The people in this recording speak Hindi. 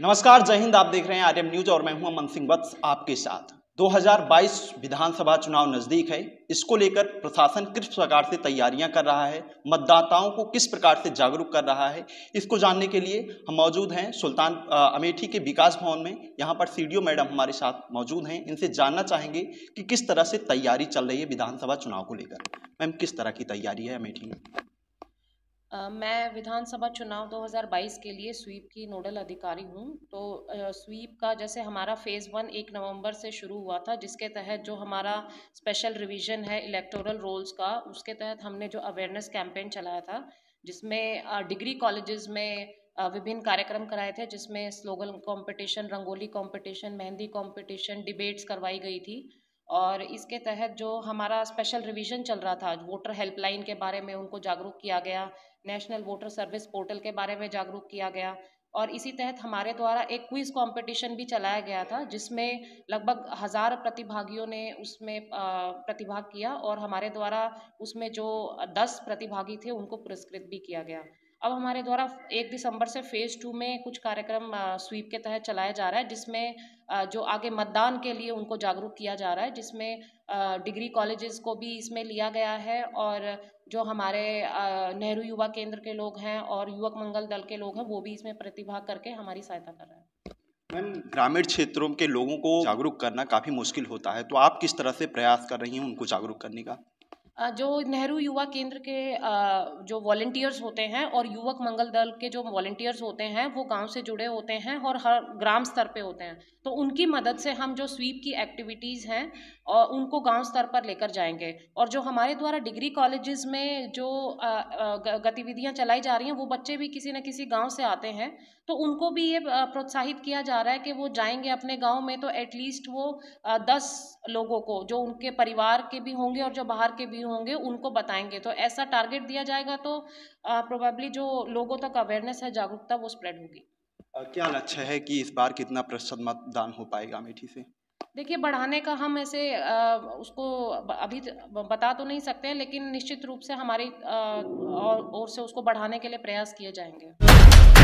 नमस्कार जय हिंद आप देख रहे हैं आर्यम न्यूज और मैं हूं अमन सिंह वत्स आपके साथ 2022 विधानसभा चुनाव नजदीक है इसको लेकर प्रशासन किस प्रकार से तैयारियां कर रहा है मतदाताओं को किस प्रकार से जागरूक कर रहा है इसको जानने के लिए हम मौजूद हैं सुल्तान अमेठी के विकास भवन में यहां पर सी मैडम हमारे साथ मौजूद हैं इनसे जानना चाहेंगे कि किस तरह से तैयारी चल रही है विधानसभा चुनाव को लेकर मैम किस तरह की तैयारी है अमेठी में मैं विधानसभा चुनाव 2022 के लिए स्वीप की नोडल अधिकारी हूँ तो स्वीप का जैसे हमारा फेज़ वन एक नवंबर से शुरू हुआ था जिसके तहत जो हमारा स्पेशल रिवीजन है इलेक्टोरल रोल्स का उसके तहत हमने जो अवेयरनेस कैंपेन चलाया था जिसमें डिग्री कॉलेजेस में विभिन्न कार्यक्रम कराए थे जिसमें slogan competition rangoli competition mehndi competition debates करवाई गई थी और इसके तहत जो हमारा स्पेशल रिवीजन चल रहा था वोटर हेल्पलाइन के बारे में उनको जागरूक किया गया नेशनल वोटर सर्विस पोर्टल के बारे में जागरूक किया गया और इसी तहत हमारे द्वारा एक क्विज कंपटीशन भी चलाया गया था जिसमें लगभग हज़ार प्रतिभागियों ने उसमें प्रतिभाग किया और हमारे द्वारा उसमें जो दस प्रतिभागी थे उनको पुरस्कृत भी किया गया अब हमारे द्वारा एक दिसंबर से फेज़ टू में कुछ कार्यक्रम स्वीप के तहत चलाया जा रहा है जिसमें जो आगे मतदान के लिए उनको जागरूक किया जा रहा है जिसमें डिग्री कॉलेजेस को भी इसमें लिया गया है और जो हमारे नेहरू युवा केंद्र के लोग हैं और युवक मंगल दल के लोग हैं वो भी इसमें प्रतिभाग करके हमारी सहायता कर रहे हैं ग्रामीण क्षेत्रों के लोगों को जागरूक करना काफ़ी मुश्किल होता है तो आप किस तरह से प्रयास कर रही हैं उनको जागरूक करने का जो नेहरू युवा केंद्र के जो वॉल्टियर्स होते हैं और युवक मंगल दल के जो वॉल्टियर्स होते हैं वो गांव से जुड़े होते हैं और हर ग्राम स्तर पे होते हैं तो उनकी मदद से हम जो स्वीप की एक्टिविटीज़ हैं और उनको गांव स्तर पर लेकर जाएंगे और जो हमारे द्वारा डिग्री कॉलेजेस में जो गतिविधियाँ चलाई जा रही हैं वो बच्चे भी किसी न किसी गाँव से आते हैं तो उनको भी ये प्रोत्साहित किया जा रहा है कि वो जाएंगे अपने गाँव में तो एटलीस्ट वो दस लोगों को जो उनके परिवार के भी होंगे और जो बाहर के भी होंगे उनको बताएंगे तो ऐसा टारगेट दिया जाएगा तो प्रोबेबली जो लोगों तक अवेयरनेस है जागरूकता वो स्प्रेड होगी क्या लक्ष्य है कि इस बार कितना प्रतिशत मतदान हो पाएगा अमेठी से देखिए बढ़ाने का हम ऐसे उसको अभी बता तो नहीं सकते हैं लेकिन निश्चित रूप से हमारी और, और से उसको बढ़ाने के लिए प्रयास किए जाएंगे